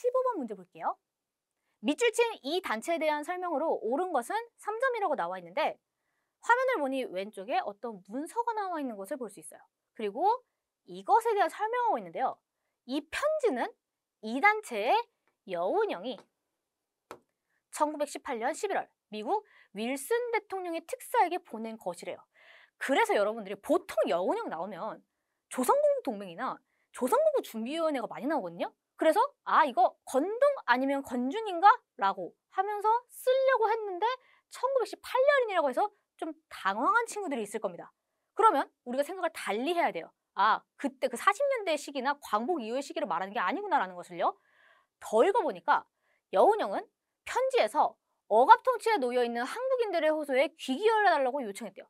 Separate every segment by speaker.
Speaker 1: 15번 문제 볼게요. 밑줄 친 이 단체에 대한 설명으로 옳은 것은 3점이라고 나와 있는데 화면을 보니 왼쪽에 어떤 문서가 나와 있는 것을 볼 수 있어요. 그리고 이것에 대한 설명하고 있는데요. 이 편지는 이 단체의 여운형이 1918년 11월 미국 윌슨 대통령의 특사에게 보낸 것이래요. 그래서 여러분들이 보통 여운형 나오면 조선공부 동맹이나 조선공부 준비위원회가 많이 나오거든요. 그래서 아 이거 건동 아니면 건중인가 라고 하면서 쓰려고 했는데 1918년이라고 해서 좀 당황한 친구들이 있을 겁니다. 그러면 우리가 생각을 달리 해야 돼요. 아 그때 그 40년대 시기나 광복 이후의 시기를 말하는 게 아니구나라는 것을요. 더 읽어보니까 여운형은 편지에서 억압통치에 놓여있는 한국인들의 호소에 귀 기울여달라고 요청했대요.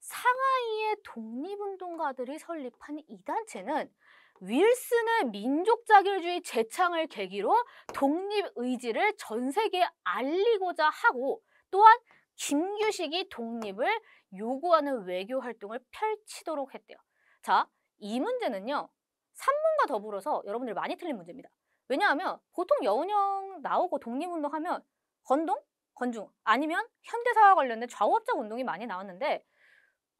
Speaker 1: 상하이의 독립운동가들이 설립한 이 단체는 윌슨의 민족 자결주의 재창을 계기로 독립 의지를 전 세계에 알리고자 하고 또한 김규식이 독립을 요구하는 외교 활동을 펼치도록 했대요. 자, 이 문제는요. 3문과 더불어서 여러분들 많이 틀린 문제입니다. 왜냐하면 보통 여운형 나오고 독립운동하면 건동, 건중 아니면 현대사와 관련된 좌우업적 운동이 많이 나왔는데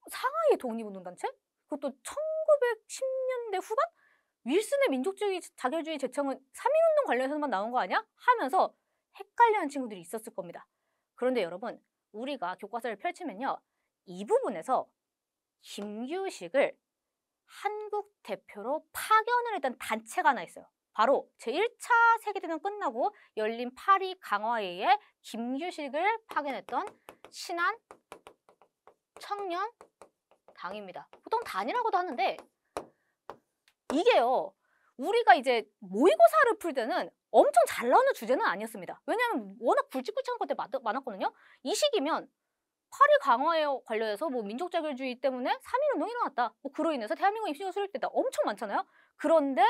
Speaker 1: 상하이 독립운동단체? 그것도 1910년대 후반? 윌슨의 민족주의 자결주의 제청은 3.1운동 관련해서만 나온 거 아니야? 하면서 헷갈려하는 친구들이 있었을 겁니다. 그런데 여러분 우리가 교과서를 펼치면요. 이 부분에서 김규식을 한국 대표로 파견을 했던 단체가 하나 있어요. 바로 제1차 세계대전 끝나고 열린 파리 강화회의에 김규식을 파견했던 신한 청년 당입니다. 보통 단이라고도 하는데 이게요. 우리가 이제 모의고사를 풀 때는 엄청 잘 나오는 주제는 아니었습니다. 왜냐하면 워낙 굵직지구한 것들 많았거든요. 이 시기면 파리 강화에 관련해서 뭐 민족자결주의 때문에 3.1운동이 일어났다. 뭐 그로 인해서 대한민국 입시가 수립됐다. 엄청 많잖아요. 그런데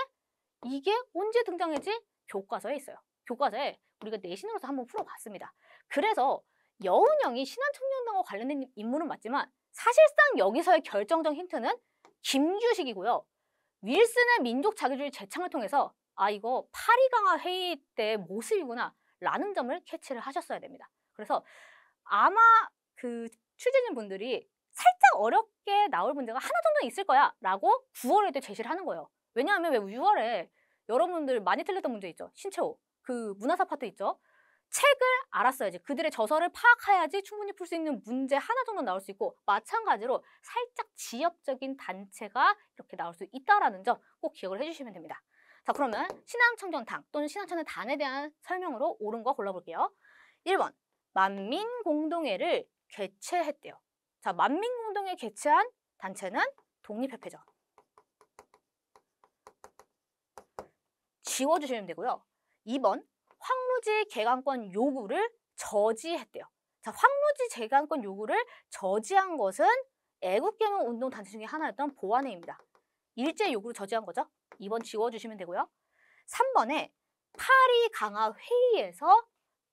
Speaker 1: 이게 언제 등장했지? 교과서에 있어요. 교과서에 우리가 내신으로서 한번 풀어봤습니다. 그래서 여운형이 신한청년당과 관련된 인물은 맞지만 사실상 여기서의 결정적 힌트는 김규식이고요. 윌슨은 민족 자기주의 재창을 통해서 아 이거 파리 강화 회의 때 모습이구나 라는 점을 캐치를 하셨어야 됩니다. 그래서 아마 그 취재진 분들이 살짝 어렵게 나올 문제가 하나 정도 있을 거야 라고 9월에 때 제시를 하는 거예요. 왜냐하면 왜 6월에 여러분들 많이 틀렸던 문제 있죠. 신체호, 그 문화사 파트 있죠. 책을 알았어야지 그들의 저서를 파악해야지 충분히 풀 수 있는 문제 하나 정도 나올 수 있고 마찬가지로 살짝 지역적인 단체가 이렇게 나올 수 있다라는 점 꼭 기억을 해주시면 됩니다. 자 그러면 신앙청정당 또는 신앙청의 단에 대한 설명으로 옳은 거 골라볼게요. 1번 만민공동회를 개최했대요. 자 만민공동회 개최한 단체는 독립협회죠. 지워주시면 되고요. 2번 황로지 개간권 요구를 저지했대요. 자, 황무지 재간권 요구를 저지한 것은 애국개명 운동 단체 중에 하나였던 보안회입니다. 일제 요구를 저지한 거죠. 2번 지워주시면 되고요. 3번에 파리 강화 회의에서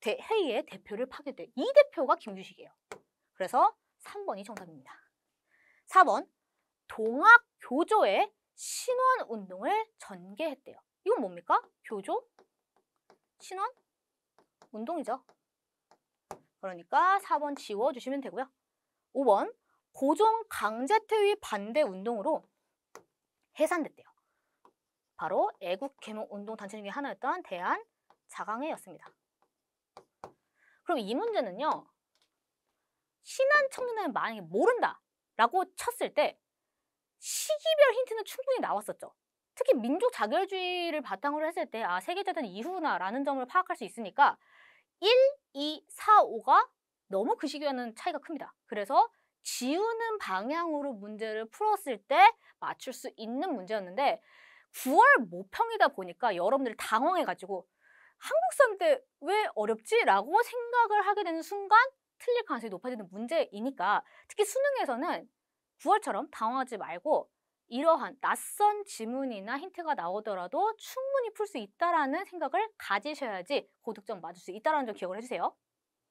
Speaker 1: 대, 회의의 대표를 파괴돼이 대표가 김규식이에요. 그래서 3번이 정답입니다. 4번 동학 교조의 신원 운동을 전개했대요. 이건 뭡니까? 교조? 신원? 운동이죠. 그러니까 4번 지워주시면 되고요. 5번 고종 강제퇴위 반대 운동으로 해산됐대요. 바로 애국개몽운동단체 중에 하나였던 대한자강회였습니다. 그럼 이 문제는요. 신한 청년은 만약에 모른다 라고 쳤을 때 시기별 힌트는 충분히 나왔었죠. 특히 민족 자결주의를 바탕으로 했을 때 아, 세계대전 이후나라는 점을 파악할 수 있으니까 1, 2, 4, 5가 너무 그 시기와는 차이가 큽니다. 그래서 지우는 방향으로 문제를 풀었을 때 맞출 수 있는 문제였는데 9월 모평이다 보니까 여러분들이 당황해가지고 한국사람때왜 어렵지? 라고 생각을 하게 되는 순간 틀릴 가능성이 높아지는 문제이니까 특히 수능에서는 9월처럼 당황하지 말고 이러한 낯선 지문이나 힌트가 나오더라도 충분히 풀 수 있다라는 생각을 가지셔야지 고득점 맞을 수 있다라는 점 기억을 해주세요.